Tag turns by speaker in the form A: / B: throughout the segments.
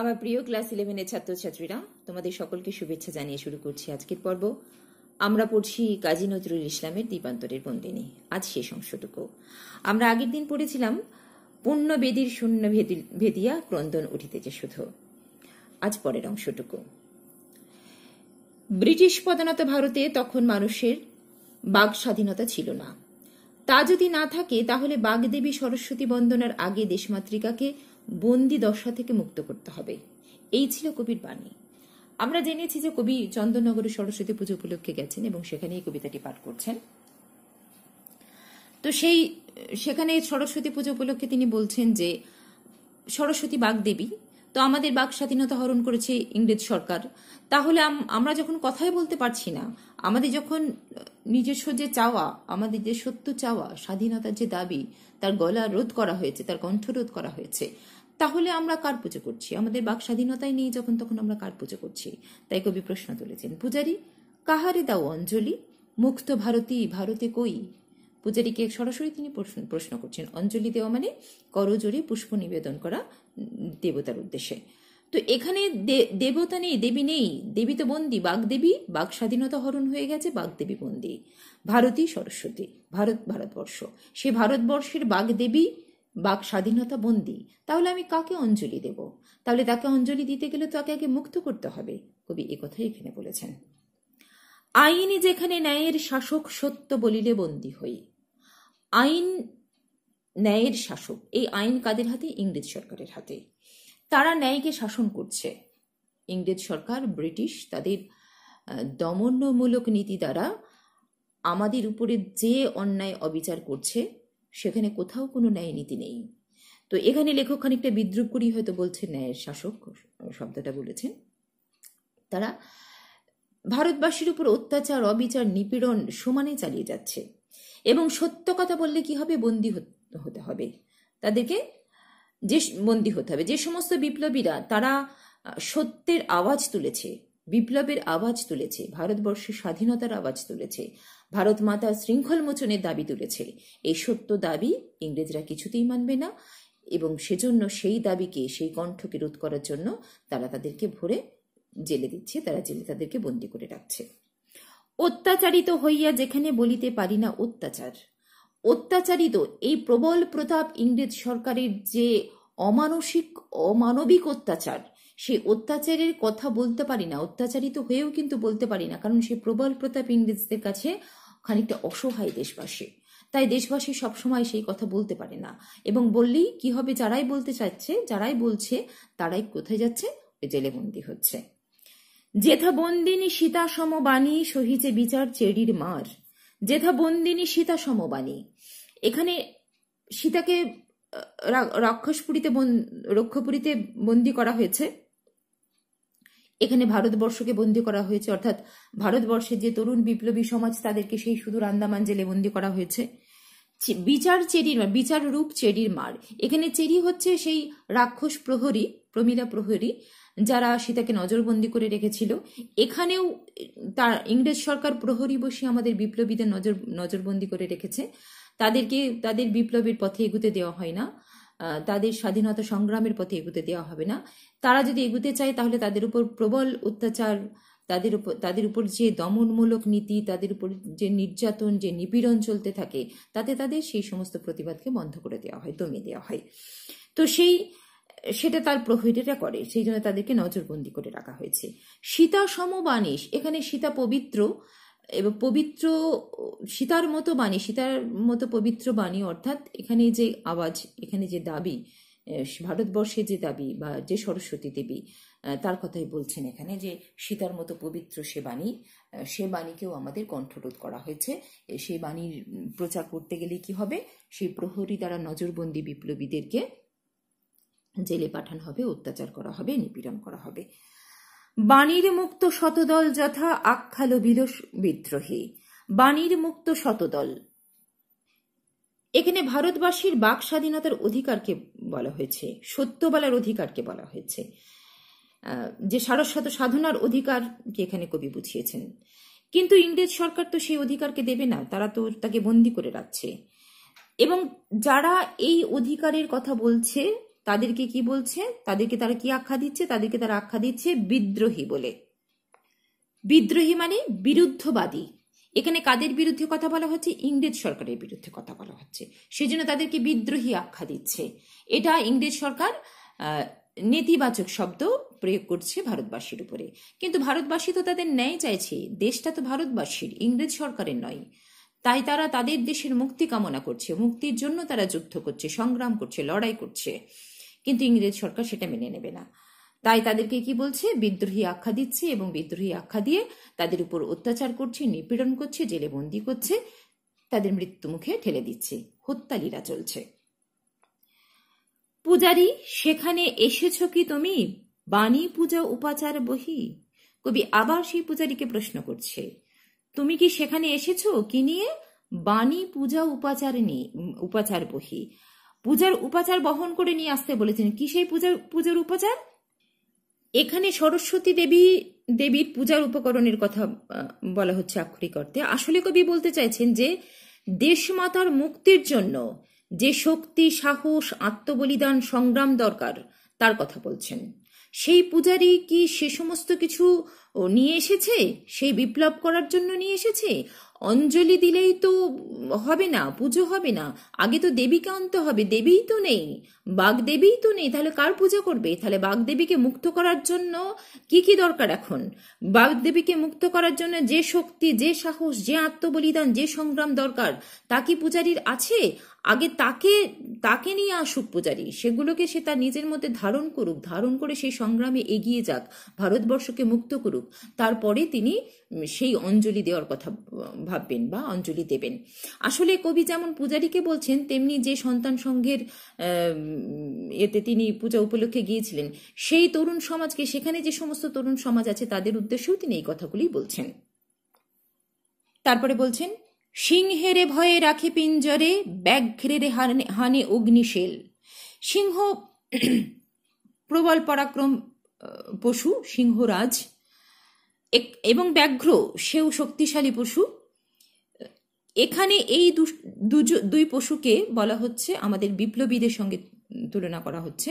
A: আমার প্রিয় ক্লাস ইলেভেনের ছাত্রছাত্রীরা তোমাদের সকলকে শুভেচ্ছা জানিয়ে শুরু করছি আজকের পর্ব আমরা পড়ছি কাজী নজরুল ইসলামের দ্বীপান্তরের বন্দিনী আজ শেষ অংশটুকু আমরা আগের দিন পড়েছিলাম পূর্ণ বেদির শূন্য ভেদিয়া ক্রন্দন উঠিতেছে শুধু আজ পরের অংশটুকু ব্রিটিশ পদানত ভারতে তখন মানুষের বাঘ স্বাধীনতা ছিল না তা যদি না থাকে তাহলে বাগদেবী সরস্বতী বন্দনার আগে দেশমাতৃকাকে বন্দি দশা থেকে মুক্ত করতে হবে এই ছিল কবির বাণী আমরা জেনেছি যে কবি চন্দননগরে সরস্বতী পুজো উপলক্ষে গেছেন এবং সেখানেই কবিতাটি পাঠ করছেন তো সেই সেখানে সরস্বতী পুজো উপলক্ষে তিনি বলছেন যে সরস্বতী বাগদেবী তো আমাদের বাক স্বাধীনতা হরণ করেছে ইংরেজ সরকার তাহলে আমরা যখন কথাই বলতে পারছি না আমাদের যখন নিজস্ব যে চাওয়া আমাদের যে সত্য চাওয়া স্বাধীনতার যে দাবি তার গলা রোধ করা হয়েছে তার কণ্ঠ রোধ করা হয়েছে তাহলে আমরা কার পুজো করছি আমাদের বাক স্বাধীনতাই নেই যখন তখন আমরা কার পুজো করছি তাই কবি প্রশ্ন তুলেছেন পূজারি কাহারে দাও অঞ্জলি মুক্ত ভারতী ভারতে কই পূজারীকে সরাসরি তিনি প্রশ্ন করছেন অঞ্জলি দেওয়া মানে করজোরে পুষ্প নিবেদন করা দেবতার উদ্দেশ্যে তো এখানে দেবতা নেই দেবী নেই দেবী তো বন্দী বাগদেবী বাগ স্বাধীনতা হরণ হয়ে গেছে বাগদেবী বন্দী ভারতী সরস্বতী ভারত ভারতবর্ষ সে ভারতবর্ষের বাগদেবী বাক স্বাধীনতা বন্দী তাহলে আমি কাকে অঞ্জলি দেব তাহলে তাকে অঞ্জলি দিতে গেলে তাকে আগে মুক্ত করতে হবে কবি একথাই এখানে বলেছেন আইনই যেখানে ন্যায়ের শাসক সত্য বলিলে বন্দী হই আইন ন্যায়ের শাসক এই আইন কাদের হাতে ইংরেজ সরকারের হাতে তারা ন্যায়কে শাসন করছে ইংরেজ সরকার ব্রিটিশ তাদের দমনমূলক নীতি দ্বারা আমাদের উপরে যে অন্যায় অবিচার করছে সেখানে কোথাও কোনো ন্যায় নীতি নেই তো এখানে লেখক খানিকটা বিদ্রুপ করেই হয়তো বলছেন ন্যায়ের শাসক শব্দটা বলেছেন তারা ভারতবাসীর উপর অত্যাচার অবিচার নিপীড়ন সমানে চালিয়ে যাচ্ছে এবং সত্য কথা বললে কি হবে বন্দী হতে হবে তাদেরকে যে বন্দী হতে হবে যে সমস্ত বিপ্লবীরা তারা সত্যের আওয়াজ তুলেছে বিপ্লবের আওয়াজ তুলেছে ভারতবর্ষের স্বাধীনতার আওয়াজ তুলেছে ভারত মাতা শৃঙ্খল মোচনের দাবি তুলেছে এই সত্য দাবি ইংরেজরা কিছুতেই মানবে না এবং সেজন্য সেই দাবিকে সেই কণ্ঠকে রোধ করার জন্য তারা তাদেরকে ভরে জেলে দিচ্ছে তারা জেলে তাদেরকে বন্দি করে রাখছে অত্যাচারিত হইয়া যেখানে বলিতে পারি না অত্যাচার অত্যাচারিত এই প্রবল প্রতাপ ইংরেজ সরকারের যে অমানসিক অমানবিক অত্যাচার সেই অত্যাচারের কথা বলতে পারি না অত্যাচারিত হয়েও কিন্তু বলতে পারি না কারণ সে প্রবল প্রতাপ ইংরেজদের কাছে খানিকটা অসহায় দেশবাসী তাই দেশবাসী সবসময় সেই কথা বলতে পারে না এবং বললেই কি হবে যারাই বলতে চাচ্ছে যারাই বলছে তারাই কোথায় যাচ্ছে জেলে বন্দী হচ্ছে যেথা বন্দিনী সীতা সমবাণী সহিছে বিচার চেরির মার যেথা বন্দিনী সীতা সমবাণী এখানে সীতাকে রাক্ষসপুরীতে রক্ষপুরীতে বন্দি করা হয়েছে এখানে ভারতবর্ষকে বন্দী করা হয়েছে অর্থাৎ ভারতবর্ষের যে তরুণ বিপ্লবী সমাজ তাদেরকে সেই সুদূর আন্দামান জেলে বন্দী করা হয়েছে বিচার চেরির মার বিচার রূপ চেরির মার এখানে চেরি হচ্ছে সেই রাক্ষস প্রহরী প্রমীলা প্রহরী যারা সীতাকে নজরবন্দি করে রেখেছিল এখানেও তার ইংরেজ সরকার প্রহরী বসে আমাদের বিপ্লবীদের নজর নজরবন্দি করে রেখেছে তাদেরকে তাদের বিপ্লবীর পথে এগুতে দেওয়া হয় না তাদের স্বাধীনতা সংগ্রামের পথে এগুতে দেওয়া হবে না তারা যদি এগুতে চায় তাহলে তাদের উপর প্রবল অত্যাচার তাদের উপর তাদের উপর যে দমনমূলক নীতি তাদের উপর যে নির্যাতন যে নিপীড়ন চলতে থাকে তাতে তাদের সেই সমস্ত প্রতিবাদকে বন্ধ করে দেওয়া হয় দমিয়ে দেওয়া হয় তো সেই সেটা তার প্রহিটেরা করে সেই জন্য তাদেরকে নজরবন্দি করে রাখা হয়েছে সীতা সমবানিস এখানে সীতা পবিত্র এবং পবিত্র সীতার মতো বাণী সীতার মতো পবিত্র বাণী অর্থাৎ এখানে যে আওয়াজ এখানে যে দাবি ভারতবর্ষে যে দাবি বা যে সরস্বতী দেবী তার কথাই বলছেন এখানে যে সীতার মতো পবিত্র সে বাণী সে বাণীকেও আমাদের কণ্ঠরোধ করা হয়েছে সেই বাণীর প্রচার করতে গেলে কি হবে সেই প্রহরী দ্বারা নজরবন্দি বিপ্লবীদেরকে জেলে পাঠানো হবে অত্যাচার করা হবে নিপীড়ন করা হবে বাণীর মুক্ত শতদল যথা আখ্যাল বিলস বিদ্রোহী বাণীর মুক্ত শতদল এখানে ভারতবাসীর বাক স্বাধীনতার অধিকারকে বলা হয়েছে সত্য বলার অধিকারকে বলা হয়েছে যে সারস্বত সাধনার অধিকারকে এখানে কবি বুঝিয়েছেন কিন্তু ইংরেজ সরকার তো সেই অধিকারকে দেবে না তারা তো তাকে বন্দি করে রাখছে এবং যারা এই অধিকারের কথা বলছে তাদেরকে কি বলছে তাদেরকে তারা কি আখ্যা দিচ্ছে তাদেরকে তারা আখ্যা দিচ্ছে বিদ্রোহী বলে বিদ্রোহী মানে বিরুদ্ধবাদী এখানে কাদের বিরুদ্ধে কথা বলা হচ্ছে ইংরেজ সরকারের বিরুদ্ধে কথা বলা হচ্ছে সেজন্য তাদেরকে বিদ্রোহী আখ্যা দিচ্ছে এটা ইংরেজ সরকার নেতিবাচক শব্দ প্রয়োগ করছে ভারতবাসীর উপরে কিন্তু ভারতবাসী তো তাদের ন্যায় চাইছে দেশটা তো ভারতবাসীর ইংরেজ সরকারের নয় তাই তারা তাদের দেশের মুক্তি কামনা করছে মুক্তির জন্য তারা যুদ্ধ করছে সংগ্রাম করছে লড়াই করছে কিন্তু ইংরেজ সরকার সেটা মেনে নেবে না তাই তাদেরকে কি বলছে বিদ্রোহী আখ্যা দিচ্ছে এবং বিদ্রোহী আখ্যা দিয়ে তাদের উপর অত্যাচার করছে নিপীড়ন করছে জেলে বন্দি করছে তাদের মৃত্যু মুখে ঠেলে দিচ্ছে হত্যালীরা চলছে পূজারি সেখানে এসেছ কি তুমি বাণী পূজা উপাচার বহি কবি আবার সেই পূজারীকে প্রশ্ন করছে তুমি কি সেখানে এসেছ কি নিয়ে বাণী পূজা উপাচার নিয়ে উপাচার বহি পূজার উপাচার বহন করে নিয়ে আসতে বলেছেন কি সেই পূজার পূজার উপাচার এখানে সরস্বতী দেবী দেবীর পূজার উপকরণের কথা বলা হচ্ছে আক্ষরিক অর্থে আসলে কবি বলতে চাইছেন যে দেশমাতার মুক্তির জন্য যে শক্তি সাহস আত্মবলিদান সংগ্রাম দরকার তার কথা বলছেন সেই পূজারি কি সে সমস্ত কিছু নিয়ে এসেছে সেই বিপ্লব করার জন্য নিয়ে এসেছে অঞ্জলি দিলেই তো হবে না পুজো হবে না আগে তো দেবীকে আনতে হবে দেবীই তো নেই বাগদেবীই তো নেই তাহলে কার পূজা করবে তাহলে বাগদেবীকে মুক্ত করার জন্য কি কি দরকার এখন বাগদেবীকে মুক্ত করার জন্য যে শক্তি যে সাহস যে আত্মবলিদান যে সংগ্রাম দরকার তা কি পূজারীর আছে আগে তাকে তাকে নিয়ে আসুক পূজারি সেগুলোকে সে তার নিজের মধ্যে ধারণ করুক ধারণ করে সেই সংগ্রামে এগিয়ে যাক ভারতবর্ষকে মুক্ত করুক তারপরে তিনি সেই অঞ্জলি দেওয়ার কথা ভাববেন বা অঞ্জলি দেবেন আসলে কবি যেমন পূজারীকে বলছেন তেমনি যে সন্তান সংঘের এতে তিনি পূজা উপলক্ষে গিয়েছিলেন সেই তরুণ সমাজকে সেখানে যে সমস্ত তরুণ সমাজ আছে তাদের উদ্দেশ্যেও তিনি এই কথাগুলি বলছেন তারপরে বলছেন সিংহেরে ভয়ে রাখে পিঞ্জরে ব্যাঘ্রের হানে অগ্নিশেল সিংহ প্রবল পরাক্রম পশু সিংহরাজ এবং ব্যাঘ্র সেও শক্তিশালী পশু এখানে এই দুই পশুকে বলা হচ্ছে আমাদের বিপ্লবীদের সঙ্গে তুলনা করা হচ্ছে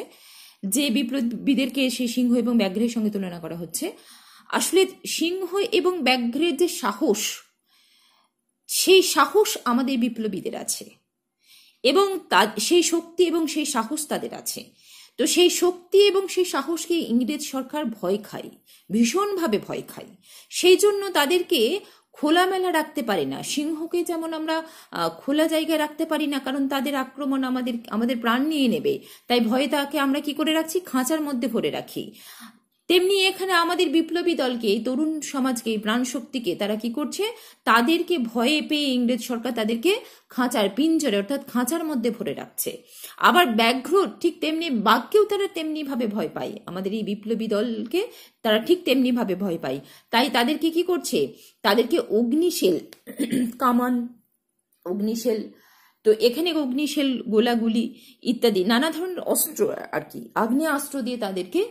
A: যে বিপ্লবীদেরকে সে সিংহ এবং ব্যাঘ্রের সঙ্গে তুলনা করা হচ্ছে আসলে সিংহ এবং ব্যাঘ্রের যে সাহস সেই সাহস আমাদের বিপ্লবীদের আছে এবং তা সেই শক্তি এবং সেই সাহস তাদের আছে তো সেই শক্তি এবং সেই সাহসকে ইংরেজ সরকার ভয় খায় ভীষণভাবে ভয় খায় সেই জন্য তাদেরকে খোলামেলা রাখতে পারে না সিংহকে যেমন আমরা খোলা জায়গায় রাখতে পারি না কারণ তাদের আক্রমণ আমাদের আমাদের প্রাণ নিয়ে নেবে তাই ভয়ে তাকে আমরা কি করে রাখছি খাঁচার মধ্যে ভরে রাখি তেমনি এখানে আমাদের বিপ্লবী দলকে এই তরুণ সমাজকে এই প্রাণশক্তিকে তারা কি করছে তাদেরকে ভয়ে পেয়ে ইংরেজ সরকার তাদেরকে খাঁচার পিঞ্জরে অর্থাৎ খাঁচার মধ্যে ভরে রাখছে আবার ব্যাঘ্র ঠিক তেমনি বাঘকেও তারা তেমনিভাবে ভয় পায় আমাদের এই বিপ্লবী দলকে তারা ঠিক তেমনিভাবে ভয় পায় তাই তাদেরকে কি করছে তাদেরকে অগ্নিশেল কামান অগ্নিশেল তো এখানে অগ্নিশেল গোলাগুলি ইত্যাদি নানা ধরনের অস্ত্র আর কি অস্ত্র দিয়ে তাদেরকে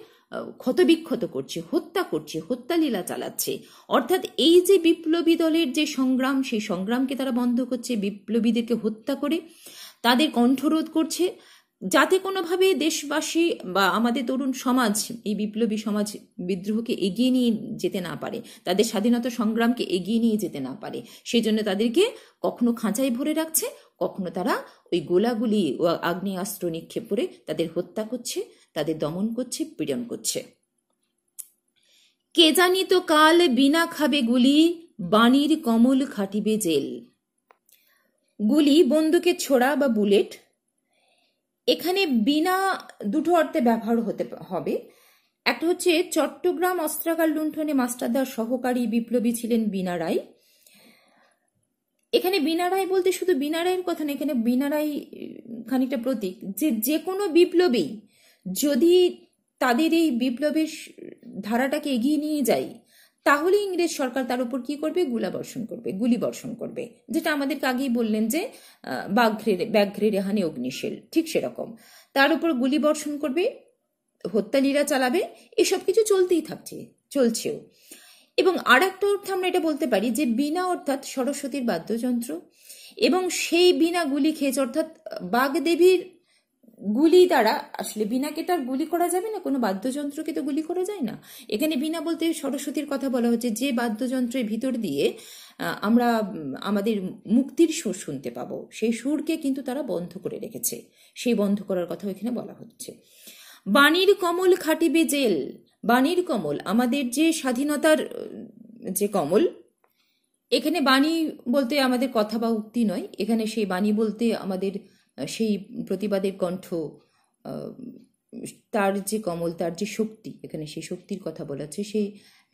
A: ক্ষতবিক্ষত করছে হত্যা করছে হত্যালীলা চালাচ্ছে অর্থাৎ এই যে বিপ্লবী দলের যে সংগ্রাম সেই সংগ্রামকে তারা বন্ধ করছে বিপ্লবীদেরকে হত্যা করে তাদের কণ্ঠরোধ করছে যাতে কোনোভাবে দেশবাসী বা আমাদের তরুণ সমাজ এই বিপ্লবী সমাজ বিদ্রোহকে এগিয়ে নিয়ে যেতে না পারে তাদের স্বাধীনতা সংগ্রামকে এগিয়ে নিয়ে যেতে না পারে সেই জন্য তাদেরকে কখনো খাঁচায় ভরে রাখছে কখনো তারা ওই গোলাগুলি আগ্নেয়াস্ত্র নিক্ষেপ করে তাদের হত্যা করছে তাদের দমন করছে পীড়ন করছে কে জানি তো কাল বিনা খাবে গুলি বাণীর কমল খাটিবে জেল গুলি বন্দুকের ছোড়া বা বুলেট এখানে বিনা দুটো অর্থে ব্যবহার হতে হবে একটা হচ্ছে চট্টগ্রাম অস্ত্রাগার লুণ্ঠনে মাস্টারদার সহকারী বিপ্লবী ছিলেন বিনা রায় এখানে বিনা রায় বলতে শুধু বিনা রায়ের কথা না এখানে বিনা রায় খানিকটা প্রতীক যে যে কোনো বিপ্লবী যদি তাদের এই বিপ্লবের ধারাটাকে এগিয়ে নিয়ে যাই তাহলে ইংরেজ সরকার তার উপর কি করবে গুলা বর্ষণ করবে গুলি বর্ষণ করবে যেটা আমাদেরকে আগেই বললেন যে বাঘ্রে ব্যাঘ্রে রেহানে অগ্নিশীল ঠিক সেরকম তার উপর গুলি বর্ষণ করবে হত্যালীরা চালাবে এসব কিছু চলতেই থাকছে চলছেও এবং আর একটা অর্থে আমরা এটা বলতে পারি যে বিনা অর্থাৎ সরস্বতীর বাদ্যযন্ত্র এবং সেই বিনা গুলি খেয়েছে অর্থাৎ বাগদেবীর গুলি দ্বারা আসলে বিনাকে তো আর গুলি করা যাবে না কোনো বাদ্যযন্ত্রকে তো গুলি করা যায় না এখানে বিনা বলতে সরস্বতীর কথা বলা হচ্ছে যে বাদ্যযন্ত্রের ভিতর দিয়ে আমরা আমাদের মুক্তির সুর শুনতে পাবো সেই সুরকে কিন্তু তারা বন্ধ করে রেখেছে সেই বন্ধ করার কথা এখানে বলা হচ্ছে বাণীর কমল খাটিবে জেল বাণীর কমল আমাদের যে স্বাধীনতার যে কমল এখানে বাণী বলতে আমাদের কথা বা উক্তি নয় এখানে সেই বাণী বলতে আমাদের সেই প্রতিবাদের কণ্ঠ তার যে কমল তার যে শক্তি এখানে সেই শক্তির কথা বলাচ্ছে সেই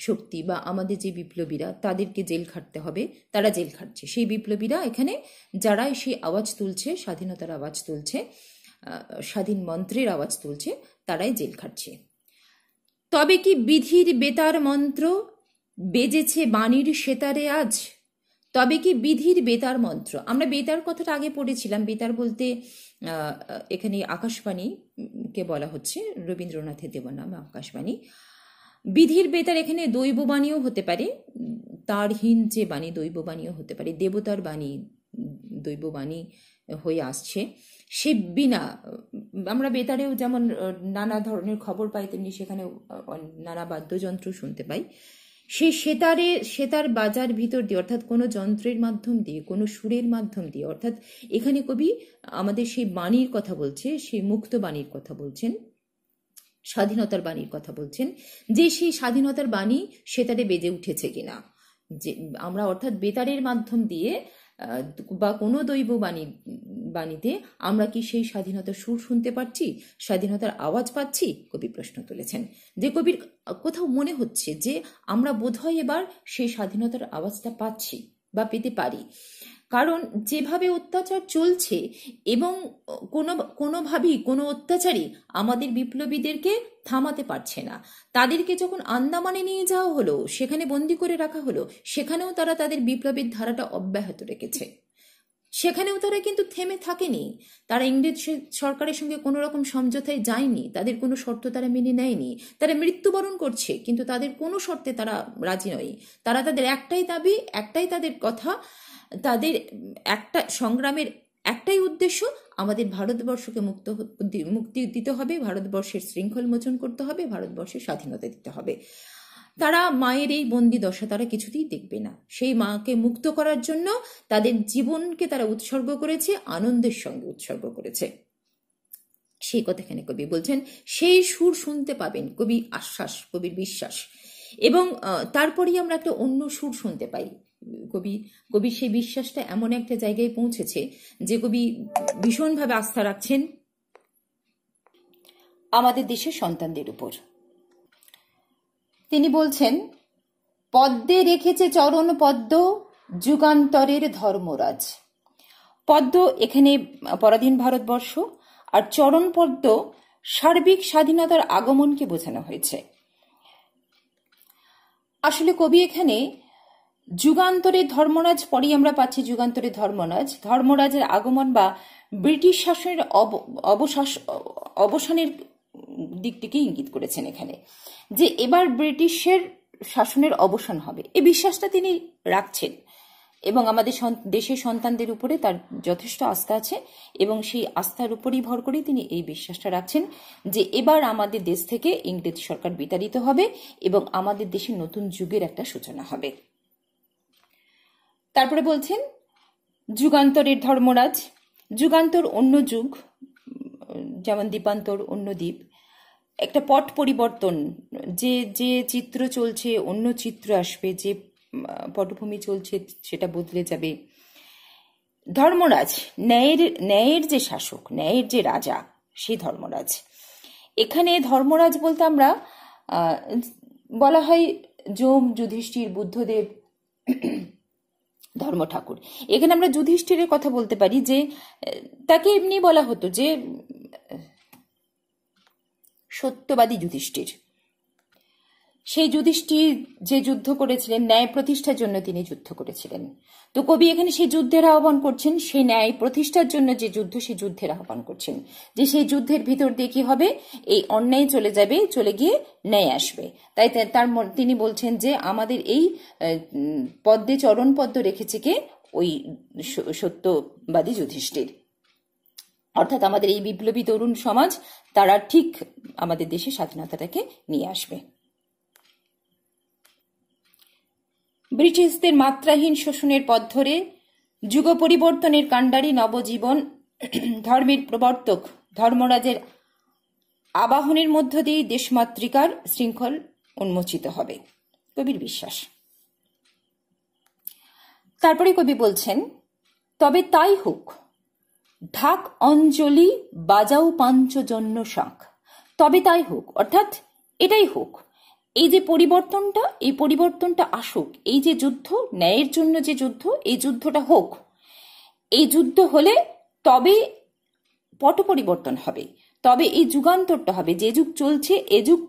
A: শক্তি বা আমাদের যে বিপ্লবীরা তাদেরকে জেল খাটতে হবে তারা জেল খাটছে সেই বিপ্লবীরা এখানে যারাই সেই আওয়াজ তুলছে স্বাধীনতার আওয়াজ তুলছে স্বাধীন মন্ত্রের আওয়াজ তুলছে তারাই জেল খাটছে তবে কি বিধির বেতার মন্ত্র বেজেছে বাণীর সেতারে আজ তবে কি বিধির বেতার মন্ত্র আমরা বেতার কথাটা আগে পড়েছিলাম বেতার বলতে এখানে আকাশবাণীকে বলা হচ্ছে রবীন্দ্রনাথের দেবর নাম আকাশবাণী বিধির বেতার এখানে দৈববাণীও হতে পারে তারহীন যে বাণী দৈববাণীও হতে পারে দেবতার বাণী দৈববাণী হয়ে আসছে সে বিনা আমরা বেতারেও যেমন নানা ধরনের খবর পাই তেমনি সেখানে নানা বাদ্যযন্ত্র শুনতে পাই সেই সেতারে সেতার বাজার ভিতর দিয়ে অর্থাৎ কোনো যন্ত্রের মাধ্যম দিয়ে কোনো সুরের মাধ্যম দিয়ে অর্থাৎ এখানে কবি আমাদের সেই বাণীর কথা বলছে সেই মুক্ত বাণীর কথা বলছেন স্বাধীনতার বাণীর কথা বলছেন যে সেই স্বাধীনতার বাণী সেতারে বেজে উঠেছে কিনা যে আমরা অর্থাৎ বেতারের মাধ্যম দিয়ে বা কোনো দৈব বাণী বাণীতে আমরা কি সেই স্বাধীনতার সুর শুনতে পাচ্ছি স্বাধীনতার আওয়াজ পাচ্ছি কবি প্রশ্ন তুলেছেন যে কবির কোথাও মনে হচ্ছে যে আমরা বোধহয় এবার সেই স্বাধীনতার আওয়াজটা পাচ্ছি বা পেতে পারি কারণ যেভাবে অত্যাচার চলছে এবং কোনো কোনোভাবেই কোনো অত্যাচারই আমাদের বিপ্লবীদেরকে থামাতে পারছে না তাদেরকে যখন আন্দামানে নিয়ে যাওয়া হলো সেখানে বন্দি করে রাখা হলো সেখানেও তারা তাদের বিপ্লবীর ধারাটা অব্যাহত রেখেছে সেখানেও তারা কিন্তু থেমে থাকেনি তারা ইংরেজ সরকারের সঙ্গে কোনো রকম সমঝোতায় যায়নি তাদের কোনো শর্ত তারা মেনে নেয়নি তারা মৃত্যুবরণ করছে কিন্তু তাদের কোনো শর্তে তারা রাজি নয় তারা তাদের একটাই দাবি একটাই তাদের কথা তাদের একটা সংগ্রামের একটাই উদ্দেশ্য আমাদের ভারতবর্ষকে মুক্ত মুক্তি দিতে হবে ভারতবর্ষের শৃঙ্খল মোচন করতে হবে ভারতবর্ষের স্বাধীনতা দিতে হবে তারা মায়ের এই বন্দি দশা তারা কিছুতেই দেখবে না সেই মাকে মুক্ত করার জন্য তাদের জীবনকে তারা উৎসর্গ করেছে আনন্দের সঙ্গে উৎসর্গ করেছে সেই কথা এখানে কবি বলছেন সেই সুর শুনতে পাবেন কবি আশ্বাস কবির বিশ্বাস এবং তারপরেই আমরা একটা অন্য সুর শুনতে পাই কবি কবি সেই বিশ্বাসটা এমন একটা জায়গায় পৌঁছেছে যে কবি ভীষণভাবে আস্থা রাখছেন আমাদের দেশের সন্তানদের উপর তিনি বলছেন পদ্মে রেখেছে চরণ পদ্ম যুগান্তরের ধর্মরাজ পদ্ম এখানে পরাধীন ভারতবর্ষ আর চরণ পদ্ম সার্বিক স্বাধীনতার আগমনকে বোঝানো হয়েছে আসলে কবি এখানে যুগান্তরে ধর্মরাজ পরেই আমরা পাচ্ছি যুগান্তরে ধর্মরাজ ধর্মরাজের আগমন বা ব্রিটিশ শাসনের অবশাস অবসানের দিকটিকে ইঙ্গিত করেছেন এখানে যে এবার ব্রিটিশের শাসনের অবসান হবে এই বিশ্বাসটা তিনি রাখছেন এবং আমাদের দেশের সন্তানদের উপরে তার যথেষ্ট আস্থা আছে এবং সেই আস্থার উপরেই ভর করেই তিনি এই বিশ্বাসটা রাখছেন যে এবার আমাদের দেশ থেকে ইংরেজ সরকার বিতাড়িত হবে এবং আমাদের দেশে নতুন যুগের একটা সূচনা হবে তারপরে বলছেন যুগান্তরের ধর্মরাজ যুগান্তর অন্য যুগ যেমন দীপান্তর অন্য দ্বীপ একটা পট পরিবর্তন যে যে চিত্র চলছে অন্য চিত্র আসবে যে পটভূমি চলছে সেটা বদলে যাবে ধর্মরাজ ন্যায়ের ন্যায়ের যে শাসক ন্যায়ের যে রাজা সে ধর্মরাজ এখানে ধর্মরাজ বলতে আমরা বলা হয় যম যুধিষ্ঠির বুদ্ধদেব ধর্ম ঠাকুর এখানে আমরা যুধিষ্ঠিরের কথা বলতে পারি যে তাকে এমনি বলা হতো যে সত্যবাদী যুধিষ্ঠির সেই যুধিষ্ঠির যে যুদ্ধ করেছিলেন ন্যায় প্রতিষ্ঠার জন্য তিনি যুদ্ধ করেছিলেন তো কবি এখানে সেই যুদ্ধের আহ্বান করছেন সেই ন্যায় প্রতিষ্ঠার জন্য যে যুদ্ধ সেই যুদ্ধের আহ্বান করছেন যে সেই যুদ্ধের ভিতর দিয়ে কি হবে এই অন্যায় চলে যাবে চলে গিয়ে ন্যায় আসবে তাই তার তিনি বলছেন যে আমাদের এই পদ্মে চরণ পদ্ম রেখেছে কে ওই সত্যবাদী যুধিষ্ঠির অর্থাৎ আমাদের এই বিপ্লবী তরুণ সমাজ তারা ঠিক আমাদের দেশে স্বাধীনতাটাকে নিয়ে আসবে ব্রিটিশদের মাত্রাহীন শোষণের পথ ধরে যুগ পরিবর্তনের কাণ্ডারি নবজীবন ধর্মের প্রবর্তক ধর্মরাজের আবাহনের মধ্য দিয়ে দেশমাতৃকার শৃঙ্খল উন্মোচিত হবে কবির বিশ্বাস তারপরে কবি বলছেন তবে তাই হোক ঢাক অঞ্জলি বাজাও পাঞ্চজন্য শাঁখ তবে তাই হোক অর্থাৎ এটাই হোক এই যে পরিবর্তনটা এই পরিবর্তনটা আসুক এই যে যুদ্ধ ন্যায়ের জন্য যে যুদ্ধ এই যুদ্ধটা হোক এই যুদ্ধ হলে তবে পট পরিবর্তন হবে তবে এই যুগান্তরটা হবে যে যুগ চলছে এ যুগ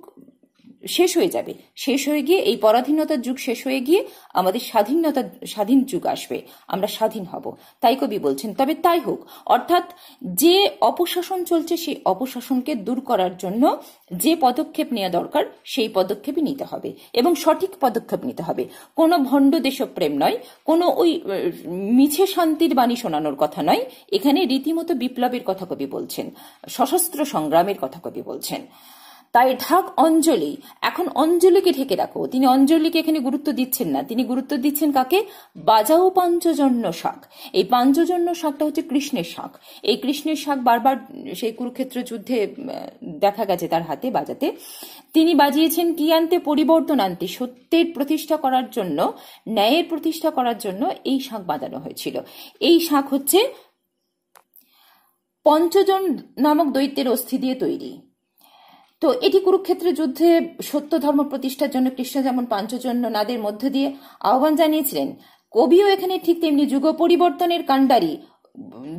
A: শেষ হয়ে যাবে শেষ হয়ে গিয়ে এই পরাধীনতার যুগ শেষ হয়ে গিয়ে আমাদের স্বাধীনতা স্বাধীন যুগ আসবে আমরা স্বাধীন হব তাই কবি বলছেন তবে তাই হোক অর্থাৎ যে অপশাসন চলছে সেই অপশাসনকে দূর করার জন্য যে পদক্ষেপ নেওয়া দরকার সেই পদক্ষেপই নিতে হবে এবং সঠিক পদক্ষেপ নিতে হবে কোনো ভণ্ড দেশপ্রেম নয় কোনো ওই মিছে শান্তির বাণী শোনানোর কথা নয় এখানে রীতিমতো বিপ্লবের কথা কবি বলছেন সশস্ত্র সংগ্রামের কথা কবি বলছেন তাই ঢাক অঞ্জলি এখন অঞ্জলিকে ঢেকে রাখো তিনি অঞ্জলিকে এখানে গুরুত্ব দিচ্ছেন না তিনি গুরুত্ব দিচ্ছেন কাকে বাজাও পাঞ্চজন্য শাক এই পাঞ্চজন্য শাকটা হচ্ছে কৃষ্ণের শাক এই কৃষ্ণের শাক বারবার সেই কুরুক্ষেত্র যুদ্ধে দেখা গেছে তার হাতে বাজাতে তিনি বাজিয়েছেন কি আনতে পরিবর্তন আনতে সত্যের প্রতিষ্ঠা করার জন্য ন্যায়ের প্রতিষ্ঠা করার জন্য এই শাক বাজানো হয়েছিল এই শাক হচ্ছে পঞ্চজন নামক দৈত্যের অস্থি দিয়ে তৈরি তো এটি কুরুক্ষেত্রের যুদ্ধে সত্য ধর্ম প্রতিষ্ঠার জন্য কৃষ্ণ যেমন পাঞ্চজন্য নাদের মধ্য দিয়ে আহ্বান জানিয়েছিলেন কবিও এখানে ঠিক তেমনি যুগ পরিবর্তনের কাণ্ডারি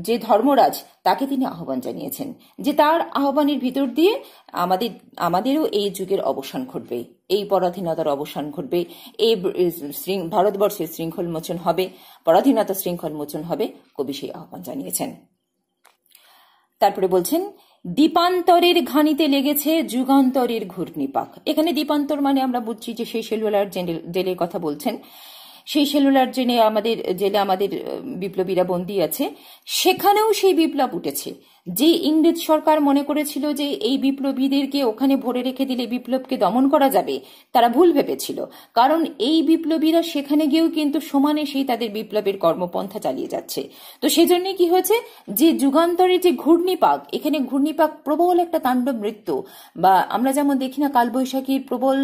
A: যে ধর্মরাজ তাকে তিনি আহ্বান জানিয়েছেন যে তার আহ্বানের ভিতর দিয়ে আমাদের আমাদেরও এই যুগের অবসান ঘটবে এই পরাধীনতার অবসান ঘটবে এই ভারতবর্ষের শৃঙ্খল মোচন হবে পরাধীনতা শৃঙ্খল মোচন হবে কবি সেই আহ্বান জানিয়েছেন তারপরে বলছেন দ্বীপান্তরের ঘানিতে লেগেছে যুগান্তরের ঘূর্ণিপাক এখানে দ্বীপান্তর মানে আমরা বুঝছি যে সেই সেলুলার জেলের কথা বলছেন সেই সেলুলার জেনে আমাদের জেলে আমাদের বিপ্লবীরা বন্দী আছে সেখানেও সেই বিপ্লব উঠেছে যে ইংরেজ সরকার মনে করেছিল যে এই বিপ্লবীদেরকে ওখানে ভরে রেখে দিলে বিপ্লবকে দমন করা যাবে তারা ভুল ভেবেছিল কারণ এই বিপ্লবীরা সেখানে গিয়েও কিন্তু সমানে সেই তাদের বিপ্লবের কর্মপন্থা চালিয়ে যাচ্ছে তো সেজন্য কি হয়েছে যে যুগান্তরে যে ঘূর্ণিপাক এখানে ঘূর্ণিপাক প্রবল একটা তাণ্ডব মৃত্যু বা আমরা যেমন দেখি না কালবৈশাখীর প্রবল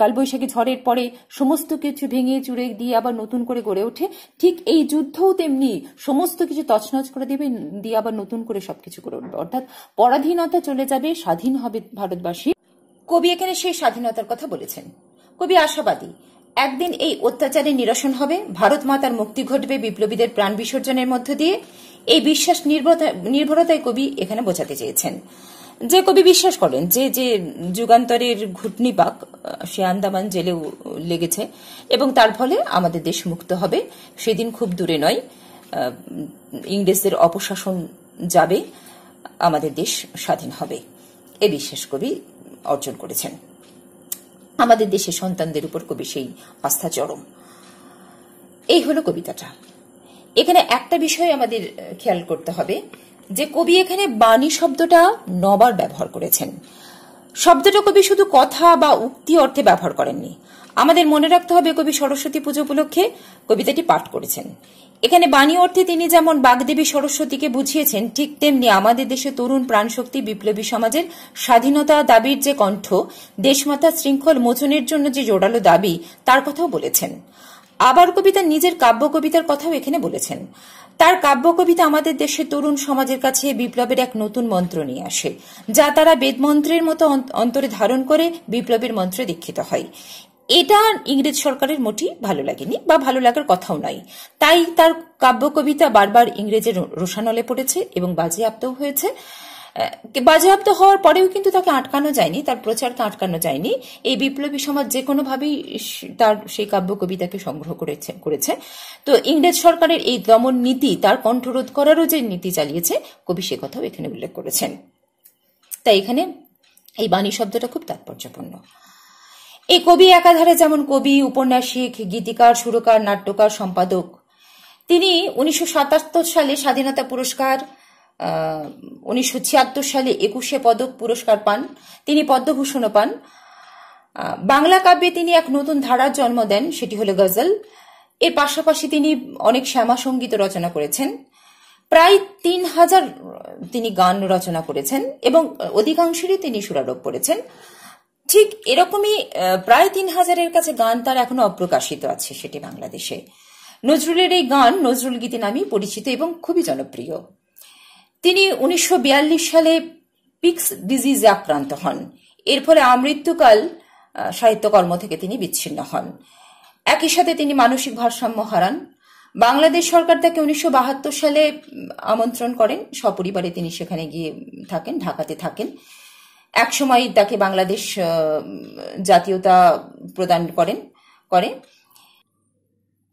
A: কালবৈশাখী ঝড়ের পরে সমস্ত কিছু ভেঙে চুড়ে দিয়ে আবার নতুন করে গড়ে ওঠে ঠিক এই যুদ্ধও তেমনি সমস্ত কিছু তছনছ করে দেবে দিয়ে আবার নতুন করে সবকিছু করে উঠবে অর্থাৎ পরাধীনতা চলে যাবে স্বাধীন হবে ভারতবাসী কবি এখানে সেই স্বাধীনতার কথা বলেছেন কবি আশাবাদী একদিন এই অত্যাচারের নিরসন হবে ভারত মাতার মুক্তি ঘটবে বিপ্লবীদের প্রাণ বিসর্জনের মধ্য দিয়ে এই বিশ্বাস নির্ভরতায় কবি এখানে বোঝাতে চেয়েছেন যে কবি বিশ্বাস করেন যে যে যুগান্তরের ঘুটনিপাক সে আন্দামান জেলেও লেগেছে এবং তার ফলে আমাদের দেশ মুক্ত হবে সেদিন খুব দূরে নয় ইংরেজদের অপশাসন যাবে আমাদের দেশ স্বাধীন হবে এ বিশ্বাস কবি অর্জন করেছেন আমাদের দেশের সন্তানদের উপর কবি সেই আস্থা চরম এই হলো কবিতাটা এখানে একটা বিষয় আমাদের খেয়াল করতে হবে যে কবি এখানে বাণী শব্দটা নবার ব্যবহার করেছেন শব্দটা কবি শুধু কথা বা উক্তি অর্থে ব্যবহার করেননি আমাদের মনে রাখতে হবে কবি সরস্বতী পুজো উপলক্ষে কবিতাটি পাঠ করেছেন এখানে বাণী অর্থে তিনি যেমন বাগদেবী সরস্বতীকে বুঝিয়েছেন ঠিক তেমনি আমাদের দেশে তরুণ প্রাণশক্তি বিপ্লবী সমাজের স্বাধীনতা দাবির যে কণ্ঠ দেশমাতা শৃঙ্খল মোচনের জন্য যে জোরালো দাবি তার কথাও বলেছেন আবার কবিতা নিজের কাব্য কবিতার কথাও এখানে বলেছেন তার কাব্য কবিতা আমাদের দেশের তরুণ সমাজের কাছে বিপ্লবের এক নতুন মন্ত্র নিয়ে আসে যা তারা বেদমন্ত্রের মতো অন্তরে ধারণ করে বিপ্লবের মন্ত্রে দীক্ষিত হয় এটা ইংরেজ সরকারের মোটেই ভালো লাগেনি বা ভালো লাগার কথাও নয় তাই তার কাব্য কবিতা বারবার ইংরেজের রোষানলে পড়েছে এবং বাজেয়াপ্তও হয়েছে বাজেয়াপ্ত হওয়ার পরেও কিন্তু তাকে আটকানো যায়নি তার তো আটকানো যায়নি এই বিপ্লবী সমাজ যে কোনোভাবেই তার সেই কাব্য কবিতাকে সংগ্রহ করেছে করেছে তো ইংরেজ সরকারের এই দমন নীতি তার কণ্ঠরোধ করারও যে নীতি চালিয়েছে কবি সে কথাও এখানে উল্লেখ করেছেন তাই এখানে এই বাণী শব্দটা খুব তাৎপর্যপূর্ণ এই কবি একাধারে যেমন কবি উপন্যাসিক গীতিকার সুরকার নাট্যকার সম্পাদক তিনি উনিশশো সালে স্বাধীনতা পুরস্কার উনিশশো সালে একুশে পদক পুরস্কার পান তিনি পদ্মভূষণও পান বাংলা কাব্যে তিনি এক নতুন ধারার জন্ম দেন সেটি হলো গজল এর পাশাপাশি তিনি অনেক শ্যামা সঙ্গীত রচনা করেছেন প্রায় তিন হাজার তিনি গান রচনা করেছেন এবং অধিকাংশেরই তিনি সুরারোপ করেছেন ঠিক এরকমই প্রায় তিন হাজারের কাছে গান তার এখনো অপ্রকাশিত আছে সেটি বাংলাদেশে নজরুলের এই গান নজরুল গীতি নামেই পরিচিত এবং খুবই জনপ্রিয় তিনি উনিশশো সালে পিক্স ডিজিজে আক্রান্ত হন এর ফলে আমৃত্যুকাল সাহিত্যকর্ম থেকে তিনি বিচ্ছিন্ন হন একই সাথে তিনি মানসিক ভারসাম্য হারান বাংলাদেশ সরকার তাকে উনিশশো সালে আমন্ত্রণ করেন সপরিবারে তিনি সেখানে গিয়ে থাকেন ঢাকাতে থাকেন একসময় তাকে বাংলাদেশ জাতীয়তা প্রদান করেন করে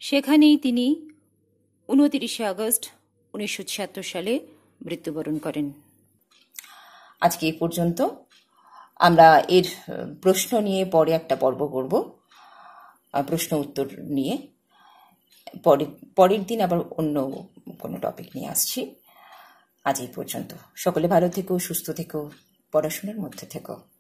A: সেখানেই তিনি উনতিরিশে আগস্ট উনিশশো সালে মৃত্যুবরণ করেন আজকে এ পর্যন্ত আমরা এর প্রশ্ন নিয়ে পরে একটা পর্ব করব প্রশ্ন উত্তর নিয়ে পরে পরের দিন আবার অন্য কোনো টপিক নিয়ে আসছি আজ এই পর্যন্ত সকলে ভালো থেকো সুস্থ থেকো পড়াশোনার মধ্যে থেকো